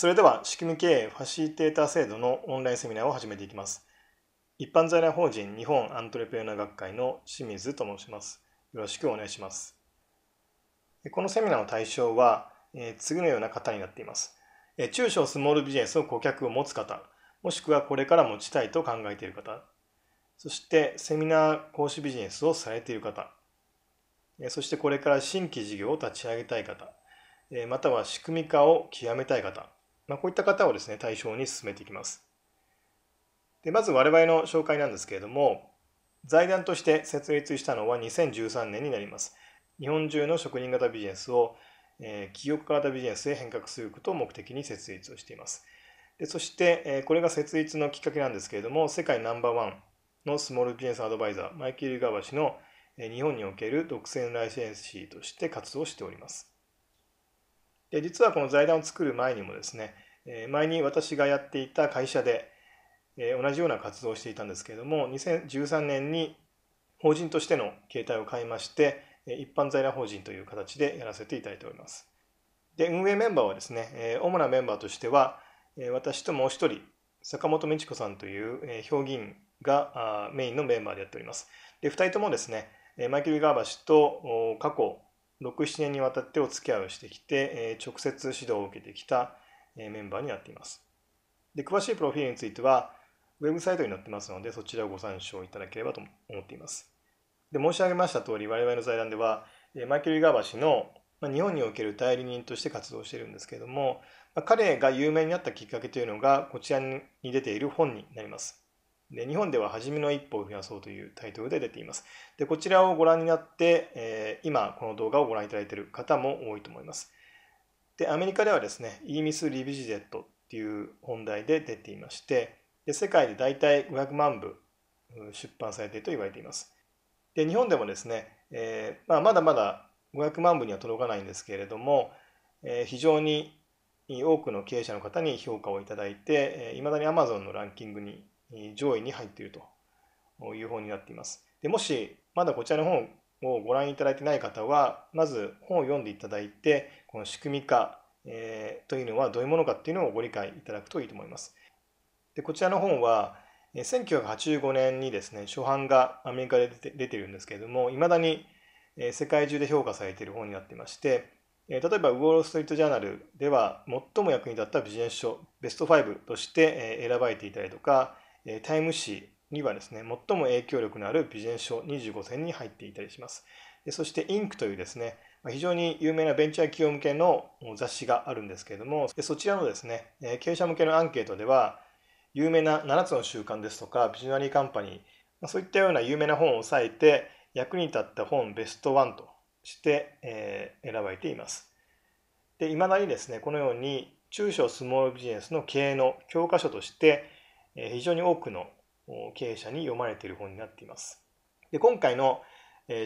それでは、仕組み経営ファシリテーター制度のオンラインセミナーを始めていきます。一般財団法人日本アントレプレナー学会の清水と申します。よろしくお願いします。このセミナーの対象は、え次のような方になっています。え中小スモールビジネスの顧客を持つ方、もしくはこれから持ちたいと考えている方、そしてセミナー講師ビジネスをされている方、そしてこれから新規事業を立ち上げたい方、または仕組み化を極めたい方、まあ、こういった方をですね、対象に進めていきます。でまず我々の紹介なんですけれども、財団として設立したのは2013年になります。日本中の職人型ビジネスを、えー、企業型ビジネスへ変革することを目的に設立をしています。でそして、えー、これが設立のきっかけなんですけれども、世界ナンバーワンのスモールビジネスアドバイザー、マイケル・ガバ氏の、えー、日本における独占ライセンシーとして活動しております。で実はこの財団を作る前にもですね、前に私がやっていた会社で同じような活動をしていたんですけれども2013年に法人としての形態を変えまして一般在来法人という形でやらせていただいております。で運営メンバーはですね主なメンバーとしては私ともう一人坂本美智子さんという評議員がメインのメンバーでやっております。で2人ともですねマイケル・ガーバ氏と過去67年にわたってお付き合いをしてきて直接指導を受けてきたメンバーになっています。で詳しいプロフィールについては、ウェブサイトに載ってますので、そちらをご参照いただければと思っています。で申し上げました通り、我々の財団では、マイケル・イガー氏の日本における代理人として活動しているんですけれども、彼が有名になったきっかけというのが、こちらに出ている本になります。で日本では初めの一歩を増やそうというタイトルで出ています。でこちらをご覧になって、え今この動画をご覧いただいている方も多いと思います。で、アメリカではですね、イーミス・リビジデットっていう本題で出ていまして、で世界で大体500万部出版されていると言われています。で、日本でもですね、えー、まあ、まだまだ500万部には届かないんですけれども、えー、非常に多くの経営者の方に評価をいただいて、いまだに Amazon のランキングに上位に入っているという本になっています。でもし、まだこちらの本ををご覧いただいてない方は、まず本を読んでいただいて、この仕組み化、えー、というのはどういうものかっていうのをご理解いただくといいと思います。でこちらの本は、1985年にですね、初版がアメリカで出て出てるんですけれども、いまだに世界中で評価されている本になっていまして、例えばウォール・ストリート・ジャーナルでは最も役に立ったビジネス書ベスト5として選ばれていたりとか、タイム誌にはですね、最も影響力のあるビジネス書25選に入っていたりします。そしてインクというですね、非常に有名なベンチャー企業向けの雑誌があるんですけれども、そちらのですね、経営者向けのアンケートでは、有名な7つの習慣ですとか、ビジュアリーカンパニー、そういったような有名な本を押さえて、役に立った本ベスト1として、え選ばれています。で、いまだにですね、このように中小スモールビジネスの経営の教科書として、非常に多くの経営者に読まれている本になっています。で今回の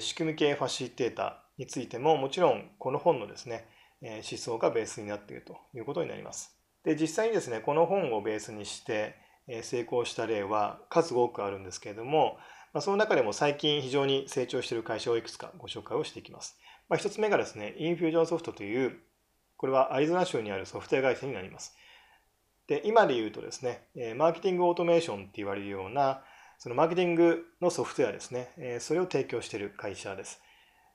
仕組み系ファシリテーターについてももちろんこの本のですね思想がベースになっているということになります。で実際にですねこの本をベースにして成功した例は数多くあるんですけれどもその中でも最近非常に成長している会社をいくつかご紹介をしていきます。まあ、1つ目がですねインフュージョンソフトというこれはアリゾナ州にあるソフトウェア会社になります。で、今で言うとですね、マーケティングオートメーションって言われるような、そのマーケティングのソフトウェアですね、それを提供している会社です。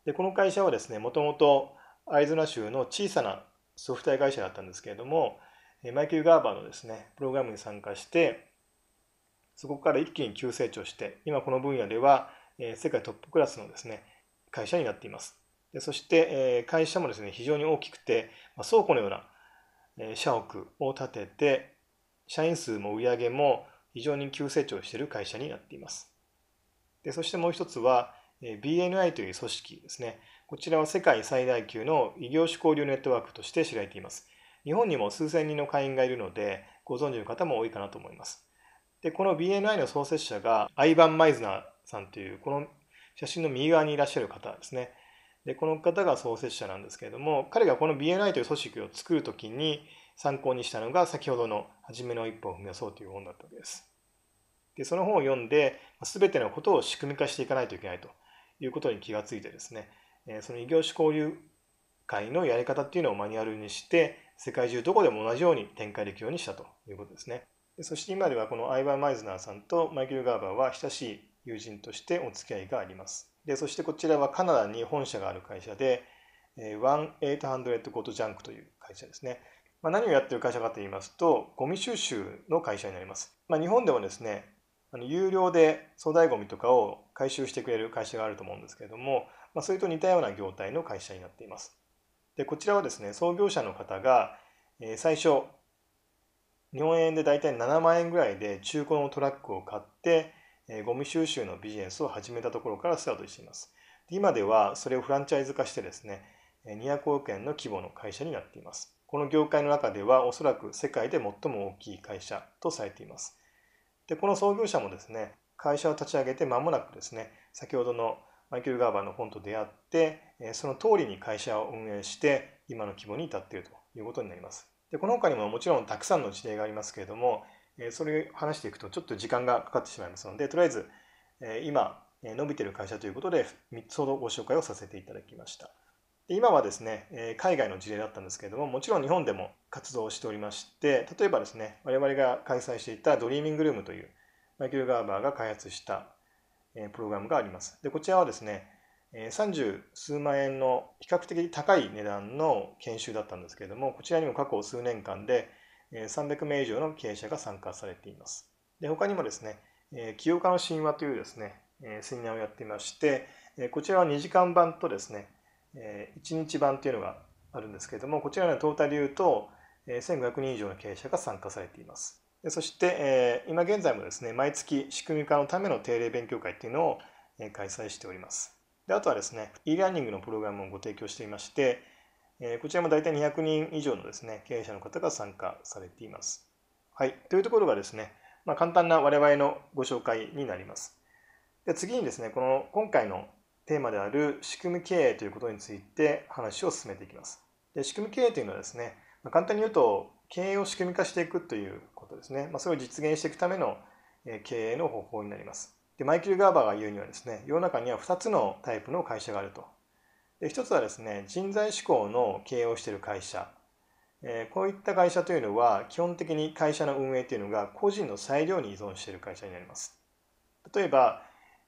で、この会社はですね、もともとアイゾナ州の小さなソフトウェア会社だったんですけれども、マイケル・ガーバーのですね、プログラムに参加して、そこから一気に急成長して、今この分野では世界トップクラスのですね、会社になっています。でそして会社もですね、非常に大きくて、倉庫のような社屋を建てて、社員数も売上も非常に急成長している会社になっています。でそしてもう一つは、BNI という組織ですね。こちらは世界最大級の異業種交流ネットワークとして知られています。日本にも数千人の会員がいるので、ご存知の方も多いかなと思います。で、この BNI の創設者がアイバン・マイズナーさんという、この写真の右側にいらっしゃる方ですね。でこの方が創設者なんですけれども彼がこの BNI という組織を作る時に参考にしたのが先ほどの「初めの一歩を踏み出そう」という本だったわけです。でその本を読んで全てのことを仕組み化していかないといけないということに気がついてですねその異業種交流会のやり方っていうのをマニュアルにして世界中どこでも同じように展開できるようにしたということですね。そして今ではこのアイバー・マイズナーさんとマイケル・ガーバーは親しい友人としてお付き合いがあります。でそしてこちらはカナダに本社がある会社で、1800ゴトジャンクという会社ですね。まあ、何をやってる会社かと言いますと、ゴミ収集の会社になります。まあ、日本でもですね、あの有料で粗大ゴミとかを回収してくれる会社があると思うんですけれども、まあ、それと似たような業態の会社になっています。でこちらはですね、創業者の方が、え最初、日本円で大体7万円ぐらいで中古のトラックを買って、ゴミ収集のビジネスを始めたところからスタートしています。今ではそれをフランチャイズ化してですね、200億円の規模の会社になっています。この業界の中ではおそらく世界で最も大きい会社とされています。で、この創業者もですね、会社を立ち上げて間もなくですね、先ほどのマイケル・ガーバーの本と出会って、その通りに会社を運営して、今の規模に至っているということになります。で、この他にももちろんたくさんの事例がありますけれども、えそれを話していくとちょっと時間がかかってしまいますのでとりあえず、え今伸びてる会社ということで3つほどご紹介をさせていただきました。で今はですね、え海外の事例だったんですけれども、もちろん日本でも活動しておりまして、例えばですね、我々が開催していたドリーミングルームというマイケル・ガーバーが開発した、えプログラムがあります。で、こちらはですね、30数万円の比較的高い値段の研修だったんですけれども、こちらにも過去数年間で300名以上の経営者が参加されています。で他にもですね、起業家の神話というですね、セミナーをやっていまして、こちらは2時間版とですね、1日版というのがあるんですけれども、こちらのトータルでいうと、1500人以上の経営者が参加されています。そして、今現在もですね、毎月仕組み化のための定例勉強会というのを開催しております。であとはですね、e ラーニングのプログラムをご提供していまして、えこちらも大体200人以上のですね、経営者の方が参加されています。はい。というところがですね、まあ、簡単な我々のご紹介になります。で次にですね、この今回のテーマである仕組み経営ということについて話を進めていきます。で仕組み経営というのはですね、まあ、簡単に言うと経営を仕組み化していくということですね。まあ、それを実現していくための経営の方法になります。でマイケル・ガーバーが言うにはですね、世の中には2つのタイプの会社があるとで一つはですね人材志向の経営をしている会社、えー、こういった会社というのは基本的に会社の運営というのが個人の裁量に依存している会社になります例えば、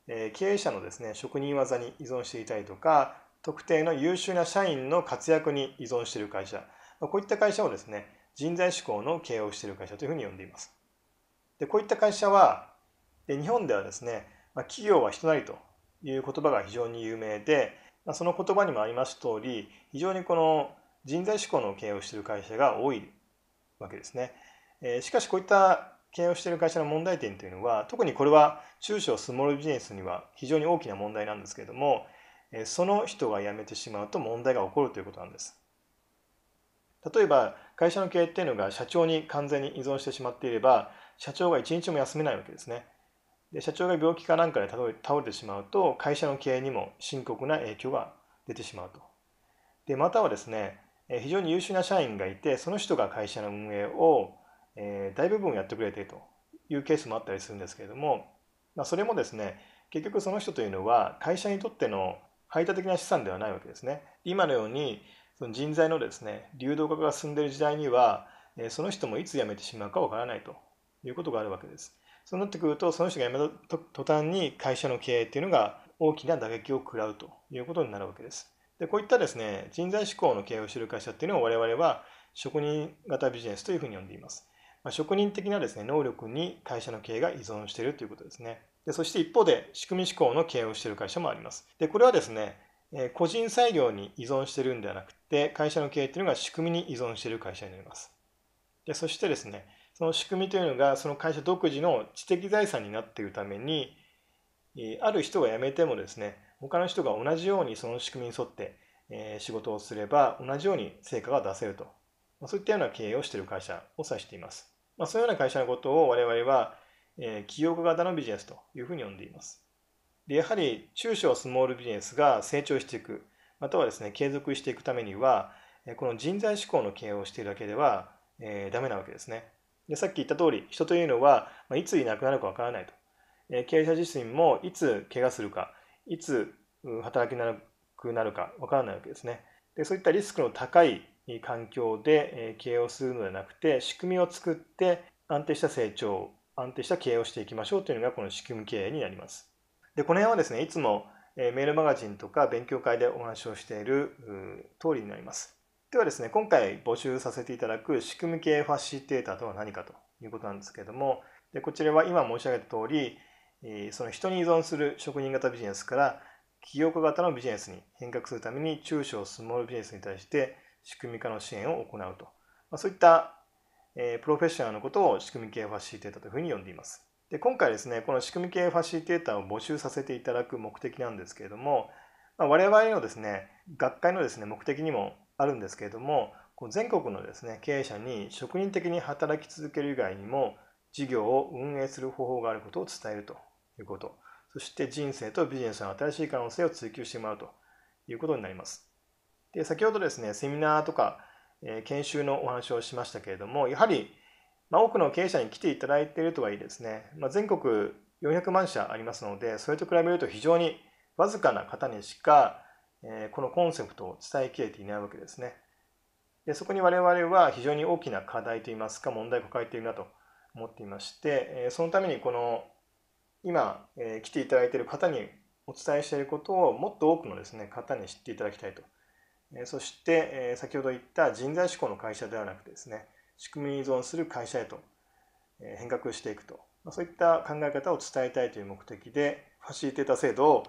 えー、経営者のですね職人技に依存していたりとか特定の優秀な社員の活躍に依存している会社こういった会社をですね人材志向の経営をしている会社というふうに呼んでいますでこういった会社はで日本ではですね、まあ、企業は人なりという言葉が非常に有名でその言葉にもあります通り非常にこの人材志向の経営をしている会社が多いわけですね。しかしこういった経営をしている会社の問題点というのは特にこれは中小スモールビジネスには非常に大きな問題なんですけれどもその人が辞めてしまうと問題が起こるということなんです。例えば会社の経営っていうのが社長に完全に依存してしまっていれば社長が一日も休めないわけですね。で社長が病気かなんかで倒れてしまうと会社の経営にも深刻な影響が出てしまうと。でまたはですね非常に優秀な社員がいてその人が会社の運営を、えー、大部分やってくれてというケースもあったりするんですけれども、まあ、それもですね結局その人というのは会社にとっての排他的な資産ではないわけですね。今のようにその人材のですね流動化が進んでいる時代にはその人もいつ辞めてしまうかわからないということがあるわけです。そうなってくるとその人が辞めた途端に会社の経営っていうのが大きな打撃を食らうということになるわけです。でこういったですね人材志向の経営をしている会社っていうのを我々は職人型ビジネスというふうに呼んでいます。まあ、職人的なですね能力に会社の経営が依存しているということですね。でそして一方で仕組み志向の経営をしている会社もあります。でこれはですね個人裁量に依存しているんではなくて会社の経営っていうのが仕組みに依存している会社になります。でそしてですねその仕組みというのがその会社独自の知的財産になっているためにある人が辞めてもですね他の人が同じようにその仕組みに沿って仕事をすれば同じように成果が出せるとそういったような経営をしている会社を指しています、まあ、そういうような会社のことを我々は企業型のビジネスというふうに呼んでいますでやはり中小スモールビジネスが成長していくまたはですね継続していくためにはこの人材志向の経営をしているだけでは、えダメなわけですねでさっき言った通り人というのは、まあ、いついなくなるかわからないと、え経営者自身もいつ怪我するかいつ働きなくなるかわからないわけですねでそういったリスクの高い環境で経営をするのではなくて仕組みを作って安定した成長安定した経営をしていきましょうというのがこの仕組み経営になりますでこの辺はですねいつもメールマガジンとか勉強会でお話をしている通りになりますではですね、今回募集させていただく仕組み系ファシリテーターとは何かということなんですけれども、でこちらは今申し上げた通り、その人に依存する職人型ビジネスから起業家型のビジネスに変革するために中小スモールビジネスに対して仕組み化の支援を行うと、まそういったプロフェッショナルのことを仕組み系ファシリテーターというふうに呼んでいます。で今回ですね、この仕組み系ファシリテーターを募集させていただく目的なんですけれども、ま我々のですね、学会のですね、目的にもあるんですけれども全国のですね経営者に職人的に働き続ける以外にも事業を運営する方法があることを伝えるということそして人生とビジネスの新しい可能性を追求してもらうということになりますで先ほどですねセミナーとか、え研修のお話をしましたけれどもやはり、ま多くの経営者に来ていただいているとはいえですね、ま全国400万社ありますのでそれと比べると非常にわずかな方にしかえこのコンセプトを伝えきれていないわけですね。でそこに我々は非常に大きな課題といいますか問題を抱えているなと思っていまして、えそのためにこの今、え来ていただいている方にお伝えしていることをもっと多くのですね方に知っていただきたいと。えそして、え先ほど言った人材志向の会社ではなくてですね仕組みに依存する会社へと変革していくと、まそういった考え方を伝えたいという目的でファシリテータ制度を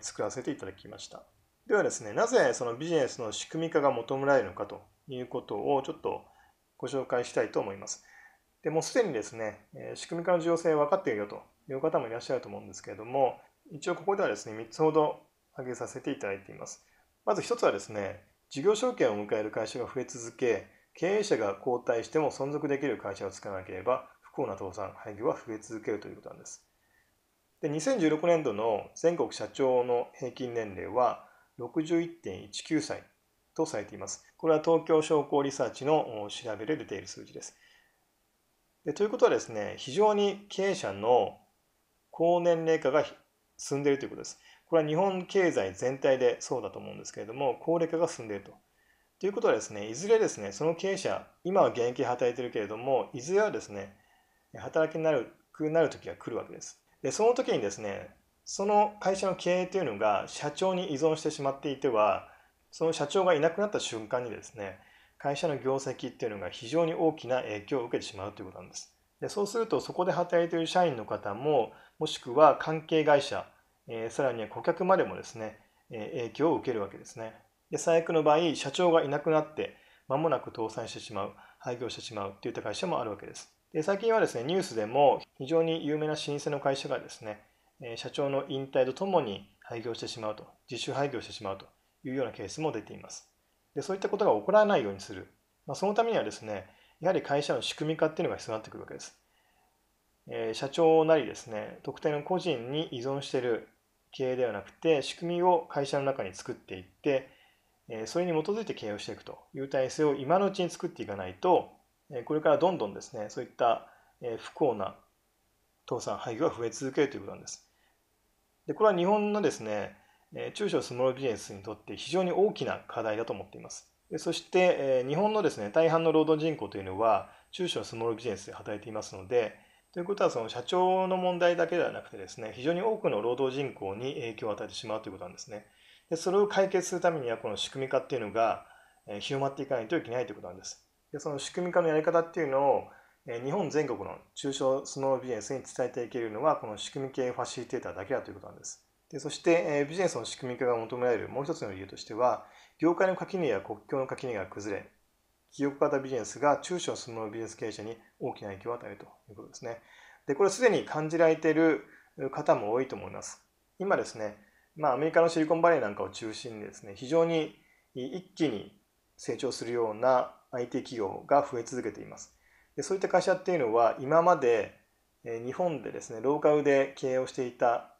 作らせていただきました。ではですね、なぜそのビジネスの仕組み化が求められるのかということをちょっとご紹介したいと思います。でもすでにですね、仕組み化の重要性分かっているよという方もいらっしゃると思うんですけれども、一応ここではですね、3つほど挙げさせていただいています。まず1つはですね、事業承継を迎える会社が増え続け、経営者が交代しても存続できる会社を作らなければ、不幸な倒産、廃業は増え続けるということなんです。で2016年度の全国社長の平均年齢は61.19歳とされています。これは東京商工リサーチの調べで出ている数字です。でということはですね、非常に経営者の高年齢化が進んでいるということです。これは日本経済全体でそうだと思うんですけれども、高齢化が進んでいると。ということはですね、いずれですね、その経営者、今は現役で働いているけれども、いずれはですね、働きになるくなる時が来るわけです。で、その時にですね、その会社の経営というのが社長に依存してしまっていてはその社長がいなくなった瞬間にですね会社の業績っていうのが非常に大きな影響を受けてしまうということなんです。でそうするとそこで働いている社員の方ももしくは関係会社、えー、さらには顧客までもですね、えー、影響を受けるわけですね。で最悪の場合社長がいなくなって間もなく倒産してしまう廃業してしまうといった会社もあるわけです。で最近はですねニュースでも非常に有名な老舗の会社がですね社長の引退とともに廃業してしまうと、自主廃業してしまうというようなケースも出ています。でそういったことが起こらないようにする、まあ、そのためにはですね、やはり会社の仕組み化っていうのが必要になってくるわけです。え社長なりですね、特定の個人に依存している経営ではなくて、仕組みを会社の中に作っていって、えそれに基づいて経営をしていくという体制を今のうちに作っていかないと、えこれからどんどんですね、そういったえ不幸な倒産、廃業が増え続けるということなんです。でこれは日本のですね、中小スモールビジネスにとって非常に大きな課題だと思っています。でそして、日本のですね、大半の労働人口というのは、中小スモールビジネスで働いていますので、ということはその社長の問題だけではなくてですね、非常に多くの労働人口に影響を与えてしまうということなんですね。でそれを解決するためには、この仕組み化っていうのが広まっていかないといけないということなんです。でその仕組み化のやり方っていうのを、日本全国の中小スノービジネスに伝えていけるのはこの仕組み系ファシリテーターだけだということなんです。でそしてビジネスの仕組み化が求められるもう一つの理由としては業界の垣根や国境の垣根が崩れ記憶型ビジネスが中小スノービジネス経営者に大きな影響を与えるということですね。でこれすでに感じられている方も多いと思います。今ですね、まあ、アメリカのシリコンバレーなんかを中心にですね非常に一気に成長するような IT 企業が増え続けています。でそういった会社っていうのは今まで日本でですねローカルで経営をしていた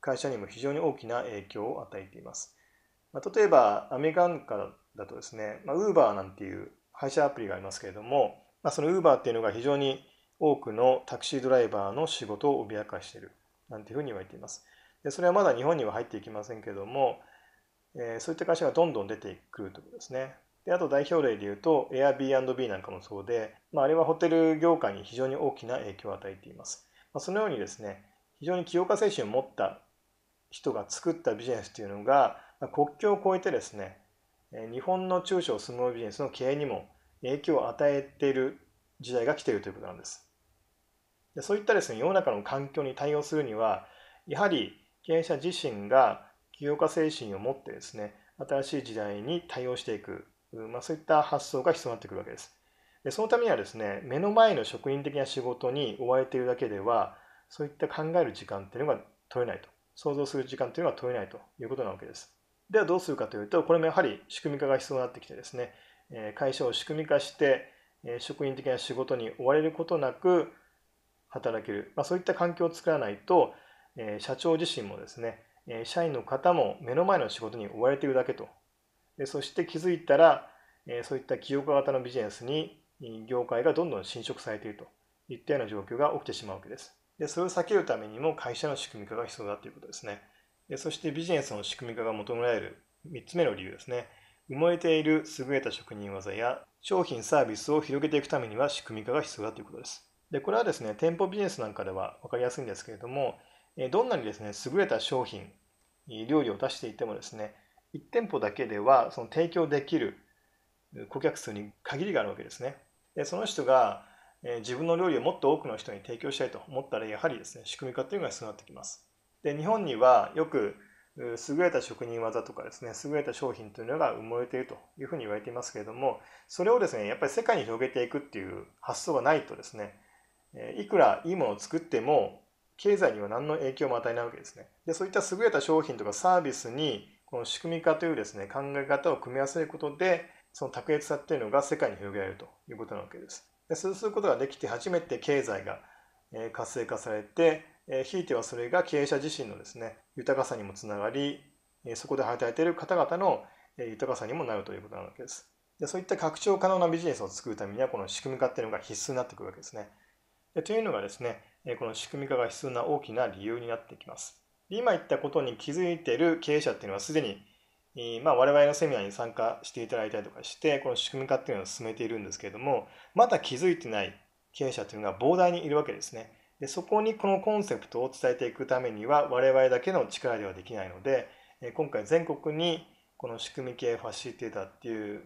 会社にも非常に大きな影響を与えています。まあ、例えばアメリカなんかだとですね、まあ、バーなんていう配車アプリがありますけれども、まあ、そのウーバーっていうのが非常に多くのタクシードライバーの仕事を脅かしているなんていうふうに言われています。でそれはまだ日本には入っていきませんけれども、えそういった会社がどんどん出てくるということですね。であと代表例でいうと Airbnb なんかもそうで、まあ、あれはホテル業界に非常に大きな影響を与えています、まあ、そのようにですね非常に起業家精神を持った人が作ったビジネスというのが国境を越えてですね日本の中小スモービジネスの経営にも影響を与えている時代が来ているということなんですでそういったですね世の中の環境に対応するにはやはり経営者自身が起業家精神を持ってですね新しい時代に対応していくまあ、そういった発想が必要になってくるわけです。でそのためにはですね目の前の職員的な仕事に追われているだけではそういった考える時間っていうのが取れないと想像する時間というのは取れないということなわけです。ではどうするかというとこれもやはり仕組み化が必要になってきてですね会社を仕組み化して職員的な仕事に追われることなく働ける、まあ、そういった環境を作らないと社長自身もですね社員の方も目の前の仕事に追われているだけとそして気づいたら、えそういった企業化型のビジネスに業界がどんどん侵食されているといったような状況が起きてしまうわけです。でそれを避けるためにも会社の仕組み化が必要だということですね。でそしてビジネスの仕組み化が求められる3つ目の理由ですね。埋もれている優れた職人技や商品サービスを広げていくためには仕組み化が必要だということです。でこれはですね、店舗ビジネスなんかでは分かりやすいんですけれども、どんなにですね、優れた商品、料理を出していてもですね、1店舗だけではその提供できる顧客数に限りがあるわけですね。でその人が自分の料理をもっと多くの人に提供したいと思ったらやはりですね仕組み化というのが必要になってきます。で日本にはよく優れた職人技とかですね優れた商品というのが埋もれているというふうに言われていますけれどもそれをですねやっぱり世界に広げていくっていう発想がないとですねいくらいいものを作っても経済には何の影響も与えないわけですね。でそういった優れた商品とかサービスにこの仕組み化というですね考え方を組み合わせることでその卓越さっていうのが世界に広げられるということなわけです。でそうすることができて初めて経済が活性化されてひいてはそれが経営者自身のですね豊かさにもつながりそこで働いている方々の豊かさにもなるということなわけです。でそういった拡張可能なビジネスを作るためにはこの仕組み化っていうのが必須になってくるわけですね。でというのがですねこの仕組み化が必須な大きな理由になってきます。今言ったことに気づいている経営者っていうのはすでに、まあ、我々のセミナーに参加していただいたりとかしてこの仕組み化っていうのを進めているんですけれどもまだ気づいてない経営者というのが膨大にいるわけですねでそこにこのコンセプトを伝えていくためには我々だけの力ではできないので今回全国にこの仕組み系ファシリテーターっていう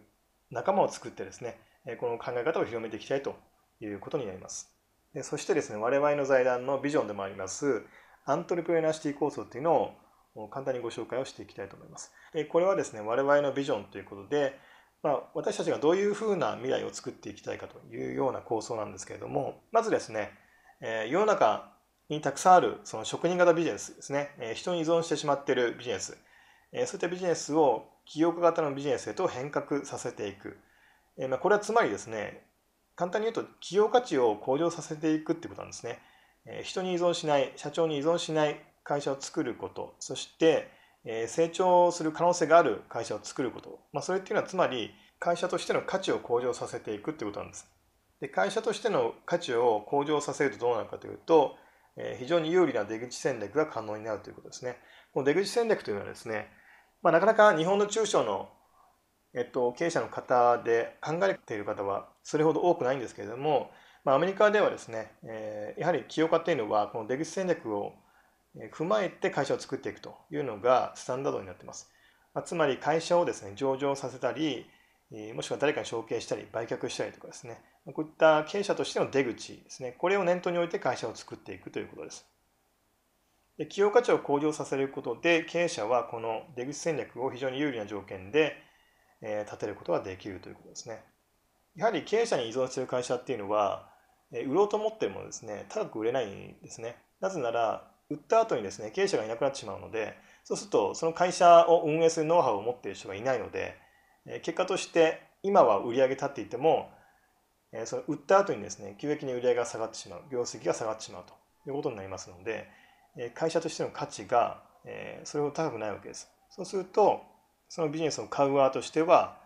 仲間を作ってですねこの考え方を広めていきたいということになりますでそしてですね我々の財団のビジョンでもありますアントレプレナーシティ構想っていうのを簡単にご紹介をしていきたいと思います。これはですね、我々のビジョンということで、まあ、私たちがどういうふうな未来を作っていきたいかというような構想なんですけれども、まずですね、え世の中にたくさんあるその職人型ビジネスですね、え人に依存してしまっているビジネス、えそういったビジネスを起業家型のビジネスへと変革させていく。えまあ、これはつまりですね、簡単に言うと企業価値を向上させていくってことなんですね。人に依存しない社長に依存しない会社を作ることそして成長する可能性がある会社を作ること、まあ、それっていうのはつまり会社としての価値を向上させていくってことなんですで会社としての価値を向上させるとどうなるかというと非常に有利な出口戦略が可能になるということですねこの出口戦略というのはですね、まあ、なかなか日本の中小のえっと、経営者の方で考えている方はそれほど多くないんですけれどもまあ、アメリカではですね、えー、やはり起業家っていうのはこの出口戦略を踏まえて会社を作っていくというのがスタンダードになってます、まあ、つまり会社をですね上場させたりもしくは誰かに承継したり売却したりとかですねこういった経営者としての出口ですねこれを念頭に置いて会社を作っていくということですで企業価値を向上させることで経営者はこの出口戦略を非常に有利な条件で、えー、立てることができるということですねやはり経営者に依存している会社っていうのは売ろうと思ってもですね高く売れないんですねなぜなら売った後にですね経営者がいなくなってしまうのでそうするとその会社を運営するノウハウを持っている人がいないので結果として今は売り上げ立っていてもその売った後にですね急激に売り上げが下がってしまう業績が下がってしまうということになりますので会社としての価値がそれほど高くないわけですそうするとそのビジネスを買う側としては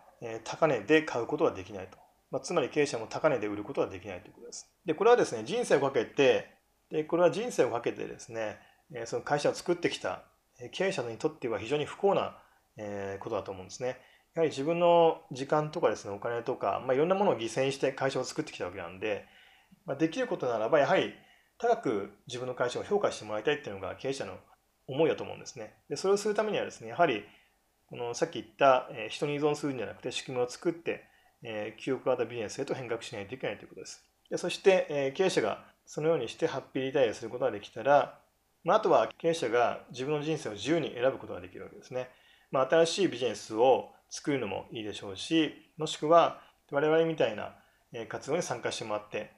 高値で買うことはできないとまあ、つまり経営者も高値で売ることはできないということです。で、これはですね、人生をかけて、で、これは人生をかけてですね、その会社を作ってきた経営者にとっては非常に不幸なことだと思うんですね。やはり自分の時間とかですね、お金とか、まあ、いろんなものを犠牲にして会社を作ってきたわけなんで、まあ、できることならば、やはり高く自分の会社を評価してもらいたいっていうのが経営者の思いだと思うんですね。で、それをするためにはですね、やはり、このさっき言った人に依存するんじゃなくて仕組みを作って、えー、記憶型ビジネスへと変革しないといけないということです。でそして、えー、経営者がそのようにしてハッピーリタイアすることができたら、まあ、あとは経営者が自分の人生を自由に選ぶことができるわけですね。まあ、新しいビジネスを作るのもいいでしょうし、もしくは我々みたいな活動に参加してもらって、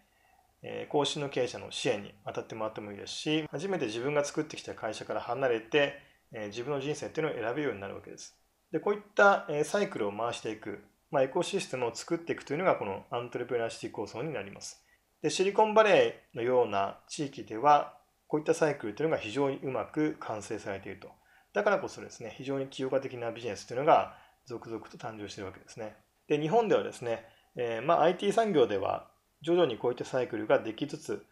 後進の経営者の支援に当たってもらってもいいですし、初めて自分が作ってきた会社から離れて、自分の人生ていうのを選ぶようになるわけです。でこういったサイクルを回していくまあ、エコシステムを作っていくというのがこのアントレプレナーシティ構想になります。でシリコンバレーのような地域ではこういったサイクルというのが非常にうまく完成されていると。だからこそですね、非常に業化的なビジネスというのが続々と誕生しているわけですね。で、日本ではですね、えー、まあ、IT 産業では徐々にこういったサイクルができつつ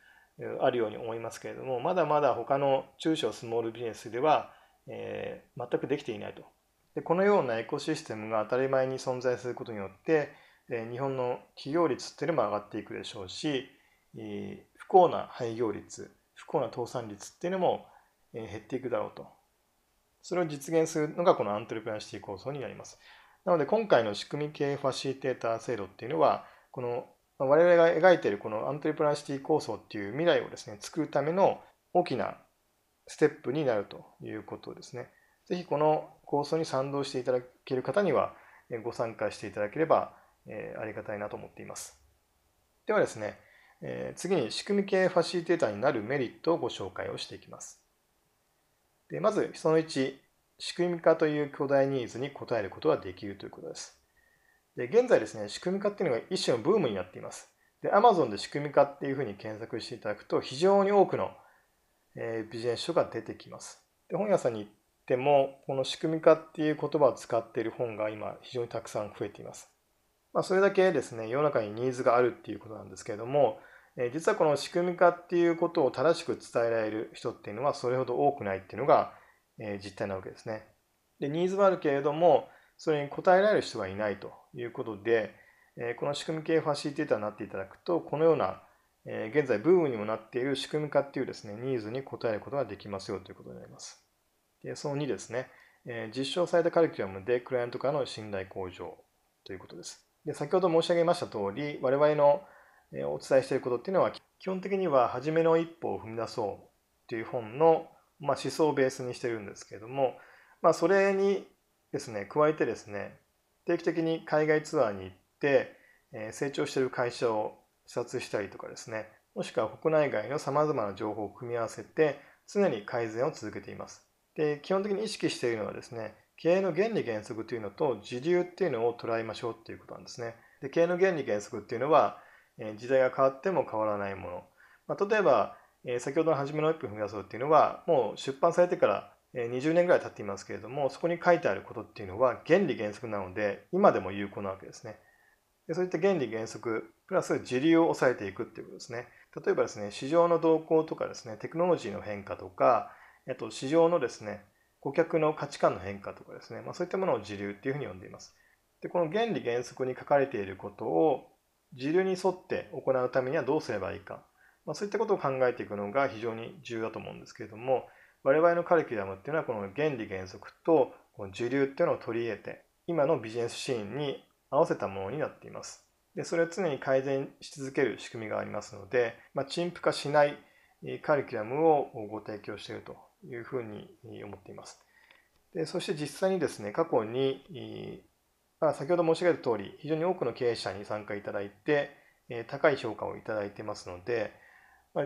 あるように思いますけれども、まだまだ他の中小スモールビジネスでは、えー、全くできていないとでこのようなエコシステムが当たり前に存在することによって日本の企業率っていうのも上がっていくでしょうし不幸な廃業率不幸な倒産率っていうのも減っていくだろうとそれを実現するのがこのアントレプラナシティ構想になりますなので今回の仕組み系ファシリテーター制度っていうのはこの我々が描いているこのアントレプラナシティ構想っていう未来をですね作るための大きなステップになるということですね。ぜひこの構想に賛同していただける方にはご参加していただければありがたいなと思っています。ではですね、次に仕組み系ファシリテーターになるメリットをご紹介をしていきます。でまず、その1、仕組み化という巨大ニーズに応えることができるということです。で現在ですね、仕組み化っていうのが一種のブームになっています。で、Amazon で仕組み化っていうふうに検索していただくと、非常に多くの、えビジネス書が出てきます。で本屋さんに行っでもこの仕組み化っていう言葉を使っている本が今非常にたくさん増えています。まあ、それだけですね世の中にニーズがあるっていうことなんですけれども、え実はこの仕組み化っていうことを正しく伝えられる人っていうのはそれほど多くないっていうのが、え実態なわけですね。でニーズはあるけれどもそれに応えられる人がいないということで、えこの仕組み系ファシリテーターになっていただくとこのような、え現在ブームにもなっている仕組み化っていうですねニーズに応えることができますよということになります。その2ですね、実証されたカリキュラムでクライアントからの信頼向上ということです。で先ほど申し上げました通り、我々のお伝えしていることっていうのは、基本的には初めの一歩を踏み出そうという本の、まあ、思想をベースにしてるんですけれども、まあ、それにですね、加えてですね、定期的に海外ツアーに行って、え成長している会社を視察したりとかですね、もしくは国内外の様々な情報を組み合わせて、常に改善を続けています。で基本的に意識しているのはですね経営の原理原則というのと時流っていうのを捉えましょうっていうことなんですねで経営の原理原則っていうのは、え時代が変わっても変わらないもの、まあ、例えば、え先ほどの初めの一歩踏み出そうっていうのはもう出版されてから20年ぐらい経っていますけれどもそこに書いてあることっていうのは原理原則なので今でも有効なわけですねでそういった原理原則プラス時流を抑えていくっていうことですね例えばですね市場の動向とかですねテクノロジーの変化とかえっと、市場のですね、顧客の価値観の変化とかですね、まあ、そういったものを時流っていうふうに呼んでいます。で、この原理原則に書かれていることを自流に沿って行うためにはどうすればいいか、まあ、そういったことを考えていくのが非常に重要だと思うんですけれども、我々のカリキュラムっていうのはこの原理原則とこの時流っていうのを取り入れて、今のビジネスシーンに合わせたものになっています。で、それを常に改善し続ける仕組みがありますので、まあ、陳腐化しないカリキュラムをご提供しているというふうに思っています。でそして実際にですね、過去に、まあ、先ほど申し上げた通り、非常に多くの経営者に参加いただいて、高い評価をいただいてますので、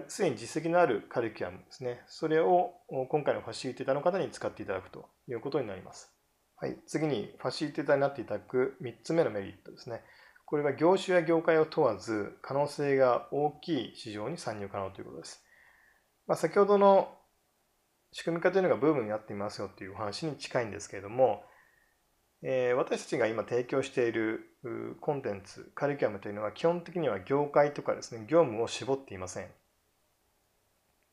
す、で、に実績のあるカリキュラムですね、それを今回のファシリテーターの方に使っていただくということになります。はい、次にファシリテーターになっていただく3つ目のメリットですね。これは業種や業界を問わず可能性が大きい市場に参入可能ということです。まあ、先ほどの仕組み化というのがブームになっていますよっていうお話に近いんですけれども、えー、私たちが今提供しているコンテンツ、カリキュラムというのは基本的には業界とかですね、業務を絞っていません。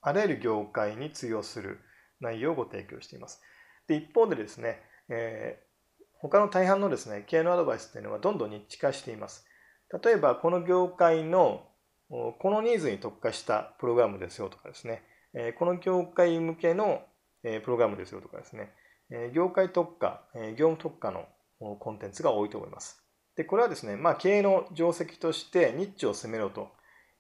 あらゆる業界に通用する内容をご提供しています。で一方でですね、えー、他の大半のですね、経営のアドバイスというのはどんどん日地化しています。例えば、この業界のこのニーズに特化したプログラムですよとかですね、えこの業界向けの、えプログラムですよとかですね、え業界特化、え業務特化のコンテンツが多いと思います。で、これはですね、まあ、経営の定石としてニッチを攻めろと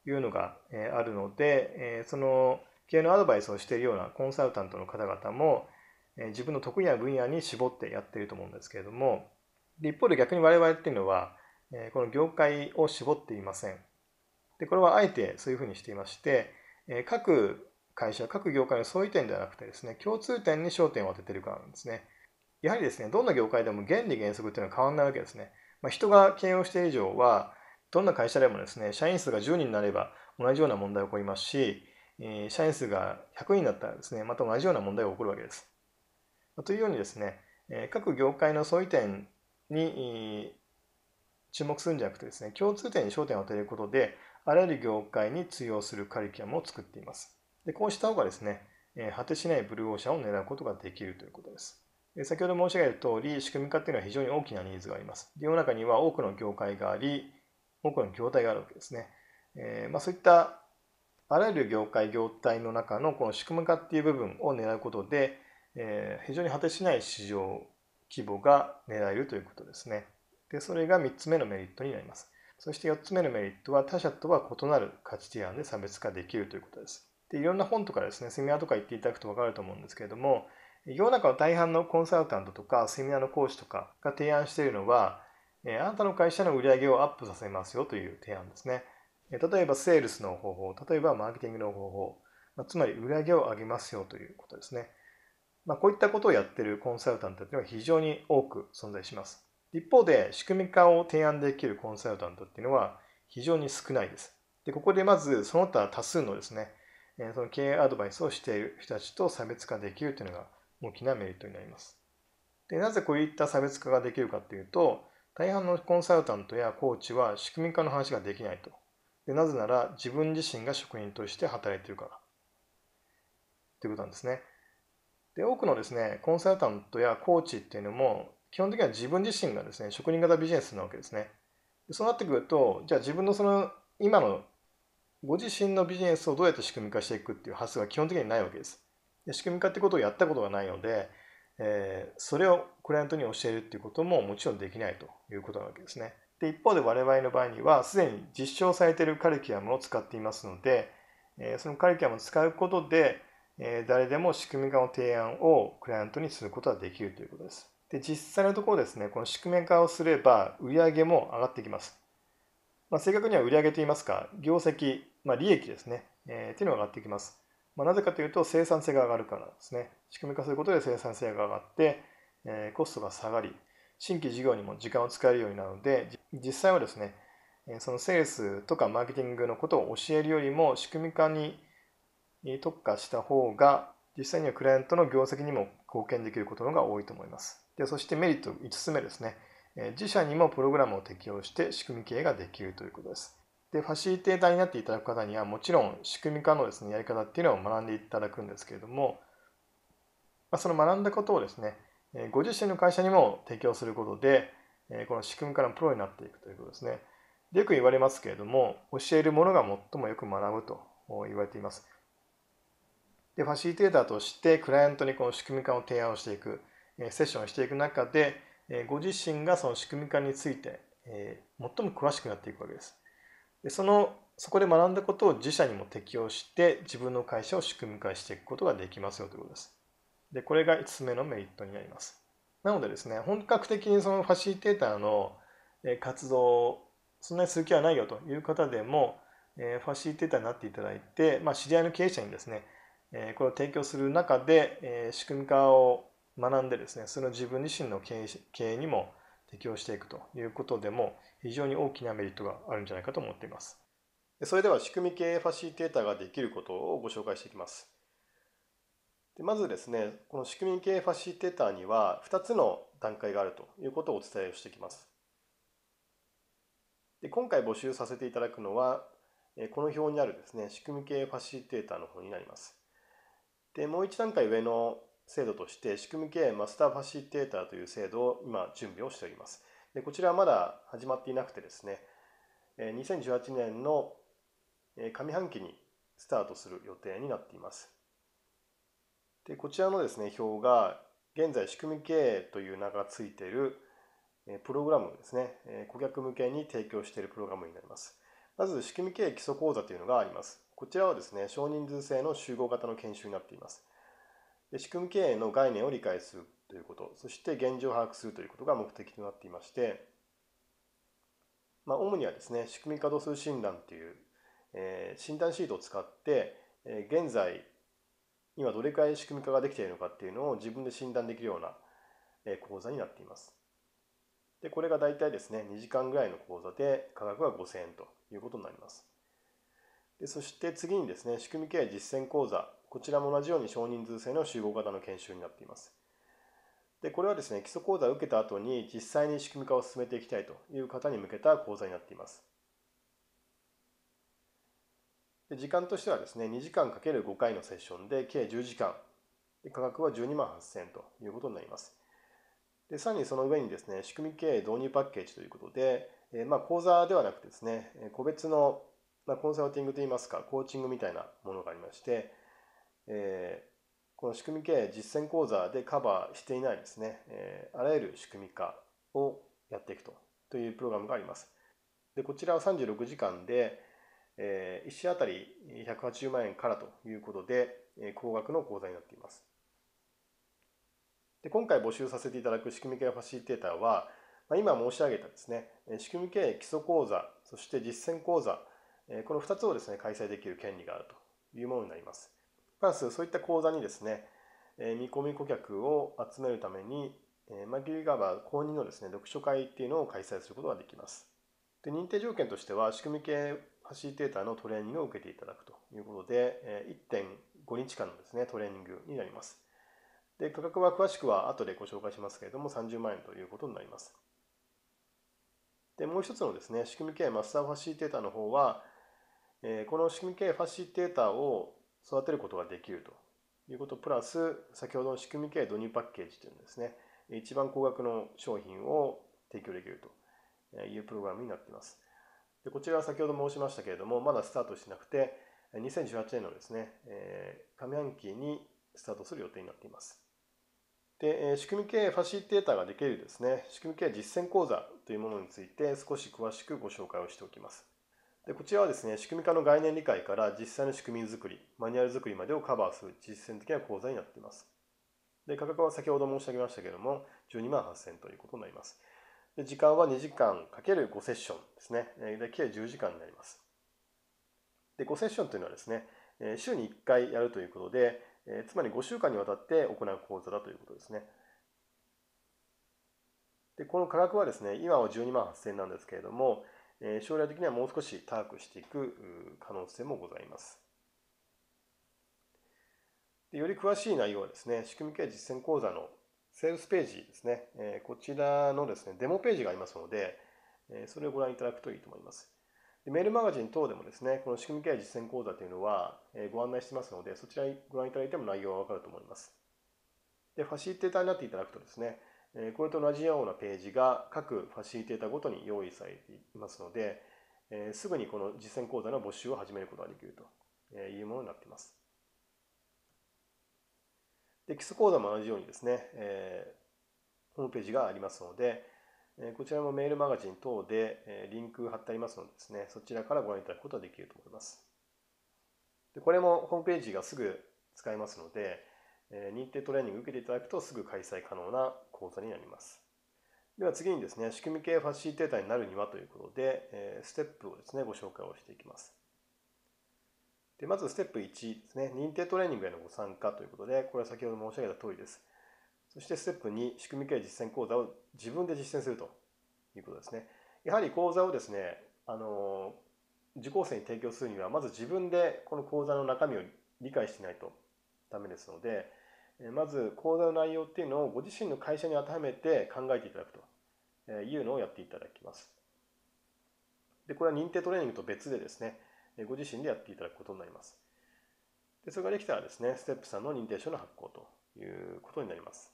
いうのが、えあるので、えその経営のアドバイスをしているようなコンサルタントの方々も、え自分の得意な分野に絞ってやっていると思うんですけれども、で一方で逆に我々っていうのは、えこの業界を絞っていません。でこれはあえてそういうふうにしていまして、え各会社、各業界の相違点ではなくてですね、共通点に焦点を当てているからなんですね。やはりですね、どんな業界でも原理原則というのは変わらないわけですね。まあ、人が経営をして以上は、どんな会社でもですね、社員数が10人になれば同じような問題が起こりますし、え社員数が100人になったらですね、また同じような問題が起こるわけです。というようにですね、え各業界の相違点に、注目するんじゃなくてですね、共通点に焦点を当てることで、あらゆる業界に通用するカリキュラムを作っています。でこうした方がですね、え果てしないブルーオーシャンを狙うことができるということです。で先ほど申し上げた通り、仕組み化っていうのは非常に大きなニーズがあります。世の中には多くの業界があり、多くの業態があるわけですね。えまあ、そういったあらゆる業界、業態の中のこの仕組み化っていう部分を狙うことで、え非常に果てしない市場規模が狙えるということですね。で、それが3つ目のメリットになります。そして4つ目のメリットは他社とは異なる価値提案で差別化できるということです。でいろんな本とかですねセミナーとか行っていただくと分かると思うんですけれども世の中の大半のコンサルタントとかセミナーの講師とかが提案しているのはあなたの会社の売り上げをアップさせますよという提案ですね例えばセールスの方法例えばマーケティングの方法つまり売り上げを上げますよということですねまあ、こういったことをやっているコンサルタントというのは非常に多く存在します一方で仕組み化を提案できるコンサルタントというのは非常に少ないですでここでまずその他多数のですねその経営アドバイスをしている人たちと差別化できるというのが大きなメリットになります。でなぜこういった差別化ができるかっていうと大半のコンサルタントやコーチは仕組み化の話ができないと。でなぜなら自分自身が職員として働いているから。ということなんですね。で多くのですねコンサルタントやコーチっていうのも基本的には自分自身がですね職人型ビジネスなわけですね。そうなってくるとじゃあ自分のその今のご自身のビジネスをどうやって仕組み化していくっていう発想が基本的にないわけです。で仕組み化ってことをやったことがないので、えー、それをクライアントに教えるっていうことももちろんできないということなわけですね。で一方で我々の場合にはすでに実証されているカリキュラムを使っていますので、えー、そのカリキュラムを使うことで、えー、誰でも仕組み化の提案をクライアントにすることができるということです。で実際のところですねこの仕組み化をすれば売上も上がってきます。まあ、正確には売上といいますか、業績、まあ、利益ですね、えー、というのが上がっていきます。まあ、なぜかというと、生産性が上がるからですね。仕組み化することで生産性が上がって、えー、コストが下がり、新規事業にも時間を使えるようになるので、実際はですね、そのセールスとかマーケティングのことを教えるよりも、仕組み化に特化した方が、実際にはクライアントの業績にも貢献できることのが多いと思います。でそしてメリット5つ目ですね。自社にもプログラムを適用して仕組み経営ができるということです。で、ファシリテーターになっていただく方には、もちろん仕組み化のですね、やり方っていうのを学んでいただくんですけれども、まその学んだことをですね、ご自身の会社にも提供することで、この仕組みからのプロになっていくということですね。よく言われますけれども、教えるものが最もよく学ぶと言われています。で、ファシリテーターとしてクライアントにこの仕組み化を提案をしていく、セッションをしていく中で、えご自身がその仕組み化について、え最も詳しくなっていくわけです。でそのそこで学んだことを自社にも適用して自分の会社を仕組み化していくことができますよということです。で、これが5つ目のメリットになります。なのでですね、本格的にそのファシリテーターの活動をそんなに続きはないよという方でも、ファシリテーターになっていただいて、まあ、知り合いの経営者にですね、これを提供する中で、仕組み化を学んでですねそれを自分自身の経営にも適用していくということでも非常に大きなメリットがあるんじゃないかと思っていますそれでは仕組み経営ファシリテーターができることをご紹介していきますでまずですねこの仕組み経営ファシリテーターには2つの段階があるということをお伝えをしていきますで今回募集させていただくのはこの表にあるですね仕組み系ファシリテーターの方になりますでもう一段階上の制度として仕組み系マスターファシリテーターという制度を今準備をしております。でこちらはまだ始まっていなくてですね、2018年の上半期にスタートする予定になっています。でこちらのですね表が現在仕組み経営という名が付いているプログラムですね顧客向けに提供しているプログラムになります。まず仕組み経営基礎講座というのがあります。こちらはですね少人数制の集合型の研修になっています。で仕組み経営の概念を理解するということそして現状を把握するということが目的となっていまして、まあ、主にはですね仕組み稼働数診断という、えー、診断シートを使って、えー、現在今どれくらい仕組み化ができているのかっていうのを自分で診断できるような、え講座になっています。でこれが大体ですね2時間ぐらいの講座で価格は5000円ということになります。でそして次にですね仕組み経営実践講座こちらも同じように少人数制の集合型の研修になっています。でこれはですね基礎講座を受けた後に実際に仕組み化を進めていきたいという方に向けた講座になっています。で時間としてはですね2時間 ×5 回のセッションで計10時間で価格は12万8000円ということになります。でさらにその上にですね仕組み経営導入パッケージということで、えまあ、講座ではなくてですね個別のまあ、コンサルティングといいますか、コーチングみたいなものがありまして、えー、この仕組み系実践講座でカバーしていないですね、えー、あらゆる仕組み化をやっていくとというプログラムがあります。でこちらは36時間で、えー、1社当たり180万円からということで、えー、高額の講座になっています。で今回募集させていただく仕組み系ファシリテーターは、まあ、今申し上げたですね仕組み系基礎講座そして実践講座この2つをですね開催できる権利があるというものになります。プラスそういった口座にですね、え見込み顧客を集めるために、えマギリガバ公認のですね、読書会っていうのを開催することができます。で認定条件としては、仕組み系ファシリテーターのトレーニングを受けていただくということで、え1.5日間のですね、トレーニングになります。で、価格は詳しくは後でご紹介しますけれども、30万円ということになります。で、もう一つのですね、仕組み系マスターファシリテーターの方は、えこの仕組み系ファシリテーターを育てることができるということプラス先ほどの仕組み系導入パッケージというのですね一番高額の商品を提供できるというプログラムになっていますでこちらは先ほど申しましたけれどもまだスタートしてなくて2018年のですねえ上半期にスタートする予定になっていますで仕組み系ファシリテーターができるですね仕組み系実践講座というものについて少し詳しくご紹介をしておきますでこちらはですね仕組み化の概念理解から実際の仕組み作りマニュアル作りまでをカバーする実践的な講座になっていますで価格は先ほど申し上げましたけれども12万8000ということになりますで時間は2時間 ×5 セッションですねで計10時間になりますで5セッションというのはですね週に1回やるということでつまり5週間にわたって行う講座だということですねでこの価格はですね今は12万8000なんですけれどもえ将来的にはもう少し高くしていく可能性もございます。でより詳しい内容はですね、仕組み系実践講座のセールスページですね、えこちらのですね、デモページがありますので、えそれをご覧いただくといいと思います。でメールマガジン等でもですね、この仕組み系実践講座というのは、えご案内してますので、そちらにご覧いただいても内容はわかると思います。で、ファシリテーターになっていただくとですね、えこれと同じようなページが各ファシリテーターごとに用意されていますので、えすぐにこの実践講座の募集を始めることができるというものになっています。で基礎講座も同じようにですね、えホームページがありますので、えこちらもメールマガジン等で、えリンク貼ってありますのでですね、そちらからご覧いただくことができると思います。でこれもホームページがすぐ使えますので、え認定トレーニングを受けていただくとすぐ開催可能な講座になります。では次にですね、仕組み系ファシリテーターになるにはということで、えステップをですね、ご紹介をしていきます。でまずステップ1ですね、認定トレーニングへのご参加ということで、これは先ほど申し上げた通りです。そしてステップ2、仕組み系実践講座を自分で実践するということですね。やはり講座をですね、あの受講生に提供するには、まず自分でこの講座の中身を理解しないとダメですので、まず講座の内容っていうのをご自身の会社に当てはめて考えていただくというのをやっていただきます。で、これは認定トレーニングと別でですね、ご自身でやっていただくことになります。でそれができたらですね、ステップ3の認定書の発行ということになります。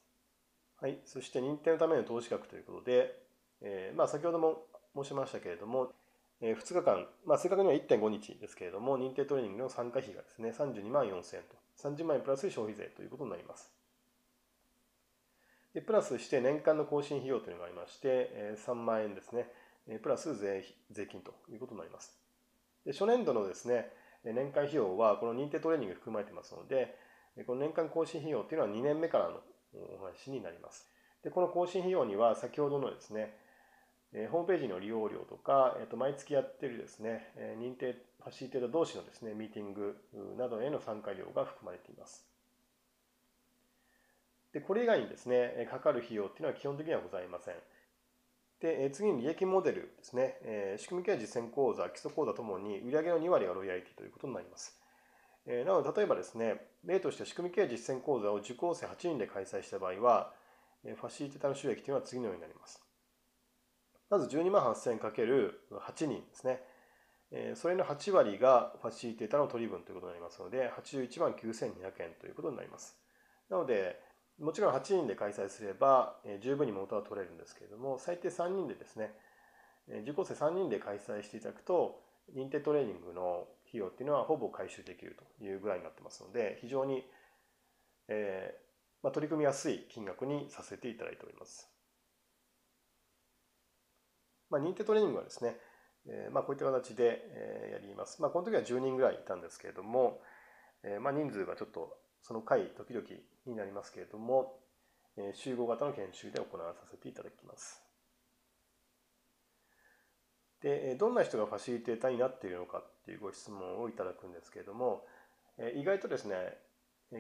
はい、そして認定のための投資額ということで、えー、まあ、先ほども申しましたけれども、えー、2日間、まあ、正確には1.5日ですけれども、認定トレーニングの参加費がですね、32万4000円と30万円プラス消費税ということになります。でプラスして年間の更新費用というのがありまして、3万円ですね、プラス税税金ということになります。で初年度のですね、年間費用はこの認定トレーニング含まれてますので、この年間更新費用というのは2年目からのお話になります。でこの更新費用には先ほどのですね、ホームページの利用料とか、毎月やってるですね、認定ファシリテータ同士のですね、ミーティングなどへの参加料が含まれています。で、これ以外にですね、かかる費用っていうのは基本的にはございません。で、次に利益モデルですね、え仕組み系実践講座、基礎講座ともに売上の2割がロイヤリティということになります。えなので、例えばですね、例として仕組み系実践講座を受講生8人で開催した場合は、ファシリテータの収益というのは次のようになります。まず12万8 0 0 0る8人ですね。それの8割がファシリテーターの取り分ということになりますので、81万9200円ということになります。なので、もちろん8人で開催すれば十分に元は取れるんですけれども、最低3人でですね、受講生3人で開催していただくと、認定トレーニングの費用っていうのはほぼ回収できるというぐらいになってますので、非常に、えー、まあ、取り組みやすい金額にさせていただいております。まあ、認定トレーニングはですね、えまあ、こういった形で、えやります。まあ、この時は10人ぐらいいたんですけれども、えまあ、人数がちょっとその回時々になりますけれども、え集合型の研修で行わさせていただきます。でどんな人がファシリテーターになっているのかっていうご質問をいただくんですけれども意外とですね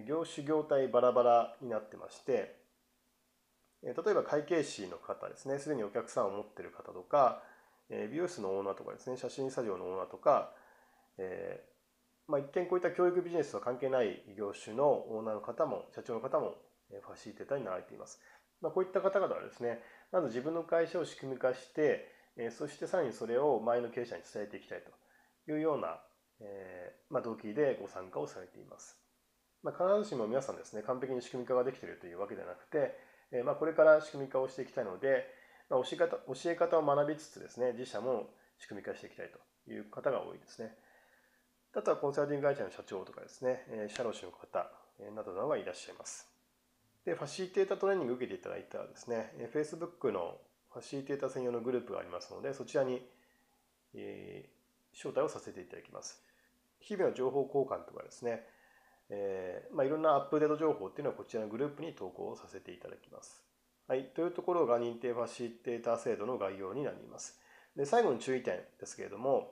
業種業態バラバラになってまして例えば会計士の方ですねすでにお客さんを持ってる方とかえ美容室のオーナーとかですね写真作業のオーナーとか、えー、まあ、一見こういった教育ビジネスとは関係ない業種のオーナーの方も社長の方もファシリテーターになられています、まあ、こういった方々はですねまず自分の会社を仕組み化して、えそしてさらにそれを前の経営者に伝えていきたいというような、えー、まあ、動機でご参加をされています、ま必ずしも皆さんですね完璧に仕組み化ができているというわけではなくて、えまこれから仕組み化をしていきたいので教え方教え方を学びつつですね、自社も仕組み化していきたいという方が多いですね。あとはコンサルティング会社の社長とかですね、社労士の方などなどがいらっしゃいます。で、ファシリテータトレーニングを受けていただいたらですね、Facebook のファシリテータ専用のグループがありますので、そちらに、えー、招待をさせていただきます。日々の情報交換とかですね、えー、まあ、いろんなアップデート情報っていうのはこちらのグループに投稿をさせていただきます。はい、というところが認定ファシリテーター制度の概要になります。で最後の注意点ですけれども、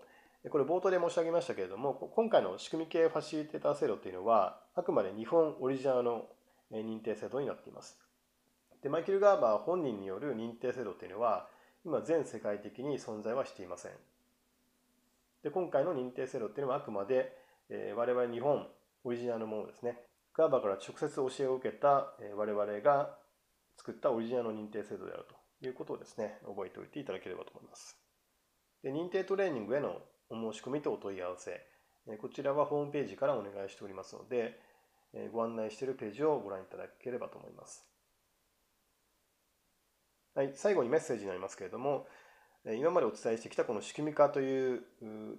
これ冒頭で申し上げましたけれども、今回の仕組み系ファシリテーター制度というのは、あくまで日本オリジナルの認定制度になっています。でマイケル・ガーバー本人による認定制度というのは、今全世界的に存在はしていません。で今回の認定制度というのはあくまで、えー、我々日本オリジナルのものですね。ガーバーから直接教えを受けた我々が作ったオリジナルの認定制度であるということをですね、覚えておいていただければと思います。で認定トレーニングへのお申し込みとお問い合わせ、こちらはホームページからお願いしておりますので、ご案内しているページをご覧いただければと思います。はい、最後にメッセージになりますけれども、今までお伝えしてきたこの仕組み化という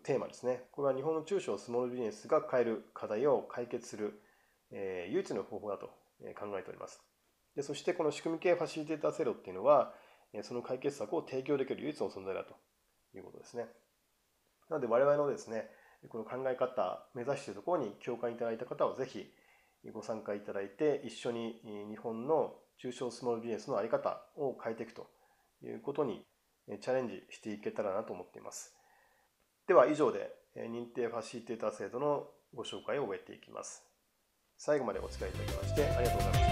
テーマですね。これは日本の中小スモールビジネスが変える課題を解決する、え唯一の方法だと考えております。でそしてこの仕組み系ファシリテーター制度っていうのは、その解決策を提供できる唯一の存在だということですね。なので我々のですね、この考え方、目指しているところに共感いただいた方はぜひご参加いただいて、一緒に日本の中小スモールビジネスの在り方を変えていくということにチャレンジしていけたらなと思っています。では以上で認定ファシリテーター制度のご紹介を終えていきます。最後までお付き合いいただきましてありがとうございました。